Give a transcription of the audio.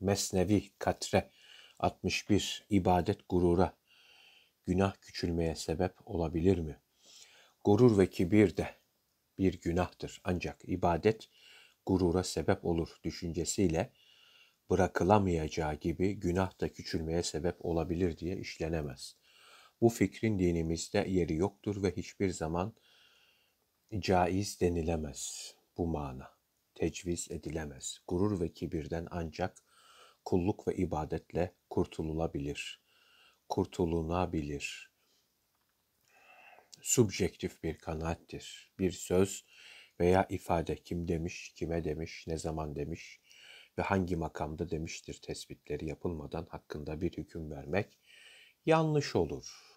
Mesnevi Katre 61 ibadet gurura, günah küçülmeye sebep olabilir mi? Gurur ve kibir de bir günahtır ancak ibadet gurura sebep olur düşüncesiyle bırakılamayacağı gibi günah da küçülmeye sebep olabilir diye işlenemez. Bu fikrin dinimizde yeri yoktur ve hiçbir zaman caiz denilemez bu mana. Tecviz edilemez. Gurur ve kibirden ancak kulluk ve ibadetle kurtululabilir, kurtulunabilir. Subjektif bir kanaattir. Bir söz veya ifade kim demiş, kime demiş, ne zaman demiş ve hangi makamda demiştir tespitleri yapılmadan hakkında bir hüküm vermek yanlış olur.